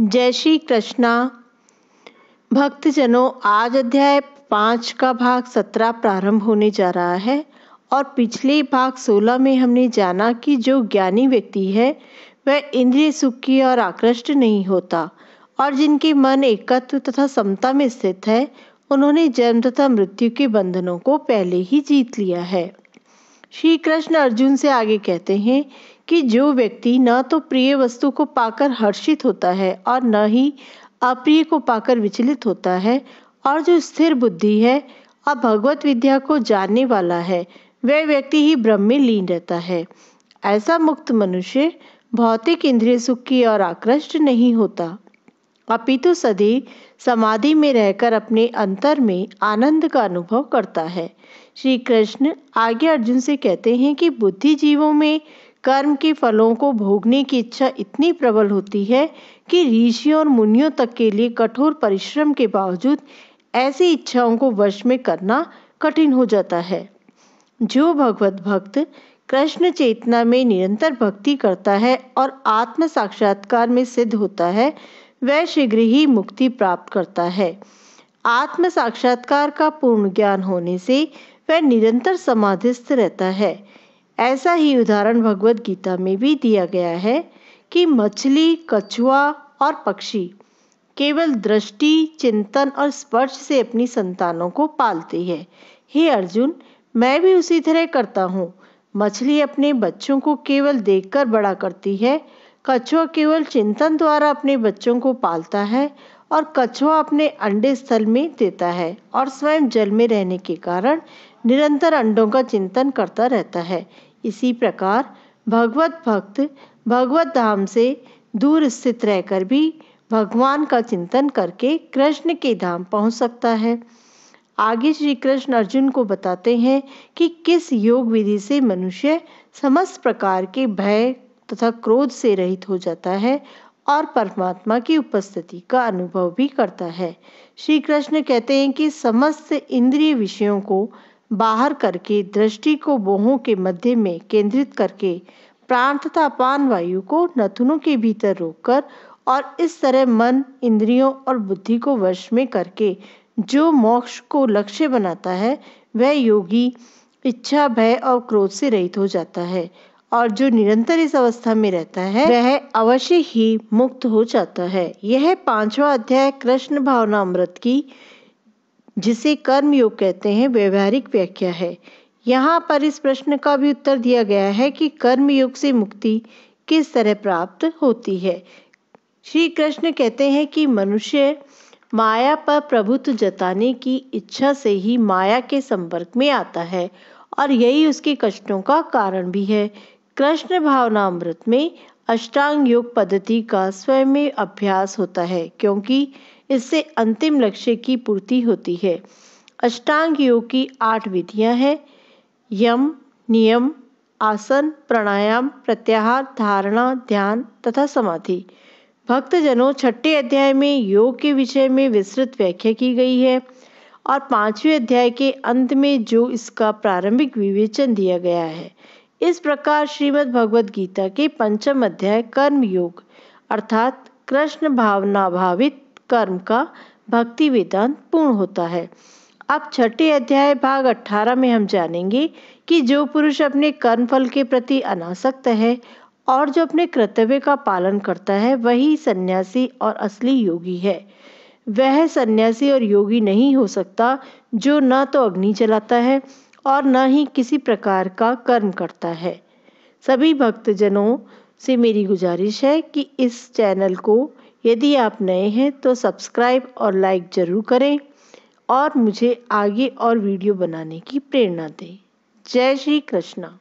जय श्री कृष्णा भक्तजनों आज अध्याय पाँच का भाग सत्रह प्रारंभ होने जा रहा है और पिछले भाग सोलह में हमने जाना कि जो ज्ञानी व्यक्ति है वह इंद्रिय सुख की और आकृष्ट नहीं होता और जिनके मन एकत्व तथा समता में स्थित है उन्होंने जन्म तथा मृत्यु के बंधनों को पहले ही जीत लिया है श्री कृष्ण अर्जुन से आगे कहते हैं कि जो व्यक्ति न तो प्रिय वस्तु को पाकर हर्षित होता है और न ही अप्रिय को पाकर विचलित होता है और जो स्थिर बुद्धि है और भगवत विद्या को जानने वाला है वह व्यक्ति ही ब्रह्म में लीन रहता है ऐसा मुक्त मनुष्य भौतिक इंद्रिय सुख की ओर आकृष्ट नहीं होता अपितु सदी समाधि में रहकर अपने अंतर में आनंद का अनुभव करता है श्री कृष्ण आगे अर्जुन से कहते हैं कि बुद्धि जीवों में कर्म के फलों को भोगने की इच्छा इतनी प्रबल होती है कि ऋषियों और मुनियों तक के लिए कठोर परिश्रम के बावजूद ऐसी इच्छाओं को वश में करना कठिन हो जाता है जो भगवत भक्त कृष्ण चेतना में निरंतर भक्ति करता है और आत्म साक्षात्कार में सिद्ध होता है वह शीघ्र ही मुक्ति प्राप्त करता है आत्म साक्षात्कार का पूर्ण ज्ञान होने से वह निरंतर समाधिस्थ रहता है ऐसा ही उदाहरण भगवद गीता में भी दिया गया है कि मछली कछुआ और पक्षी केवल दृष्टि चिंतन और स्पर्श से अपनी संतानों को पालती है हे अर्जुन मैं भी उसी तरह करता हूँ मछली अपने बच्चों को केवल देखकर बड़ा करती है कछुआ केवल चिंतन द्वारा अपने बच्चों को पालता है और कछुआ अपने अंडे स्थल में देता है और स्वयं जल में रहने के कारण निरंतर अंडों का चिंतन करता रहता है इसी प्रकार भगवत भक्त भगवत धाम से दूर स्थित रहकर भी भगवान का चिंतन करके कृष्ण के धाम पहुंच सकता है आगे श्री कृष्ण अर्जुन को बताते हैं कि किस योग विधि से मनुष्य समस्त प्रकार के भय तथा क्रोध से रहित हो जाता है और परमात्मा की उपस्थिति का अनुभव भी करता है श्री कृष्ण कहते हैं कि समस्त इंद्रिय विषयों को बाहर करके दृष्टि को बोहों के मध्य में केंद्रित करके प्राण तथा पान वायु को नथुनों के भीतर रोककर और इस तरह मन इंद्रियों और बुद्धि को वश में करके जो मोक्ष को लक्ष्य बनाता है वह योगी इच्छा भय और क्रोध से रहित हो जाता है और जो निरंतर इस अवस्था में रहता है वह अवश्य ही मुक्त हो जाता है यह पांचवा अध्याय कृष्ण भावना अमृत की जिसे कर्मयोग कहते हैं व्यवहारिक व्याख्या है यहाँ पर इस प्रश्न का भी उत्तर दिया गया है कि कर्मयोग से मुक्ति किस तरह प्राप्त होती है श्री कृष्ण कहते हैं कि मनुष्य माया पर प्रभुत्व जताने की इच्छा से ही माया के संपर्क में आता है और यही उसके कष्टों का कारण भी है कृष्ण भावनामृत में अष्टांग योग पद्धति का स्वयं में अभ्यास होता है क्योंकि इससे अंतिम लक्ष्य की पूर्ति होती है अष्टांग योग की आठ विधियां हैं यम नियम आसन प्राणायाम प्रत्याहार धारणा ध्यान तथा समाधि भक्तजनों छठे अध्याय में योग के विषय में विस्तृत व्याख्या की गई है और पांचवें अध्याय के अंत में जो इसका प्रारंभिक विवेचन दिया गया है इस प्रकार श्रीमद् भगवद गीता के पंचम अध्याय कर्म योग अर्थात कृष्ण भावना भावित कर्म का भक्ति वेदांत पूर्ण होता है अब छठे अध्याय भाग 18 में हम जानेंगे कि जो पुरुष अपने कर्म फल के प्रति अनासक्त है और जो अपने कर्तव्य का पालन करता है वही सन्यासी और असली योगी है वह सन्यासी और योगी नहीं हो सकता जो न तो अग्नि जलाता है और न ही किसी प्रकार का कर्म करता है सभी भक्तजनों से मेरी गुजारिश है कि इस चैनल को यदि आप नए हैं तो सब्सक्राइब और लाइक ज़रूर करें और मुझे आगे और वीडियो बनाने की प्रेरणा दें जय श्री कृष्णा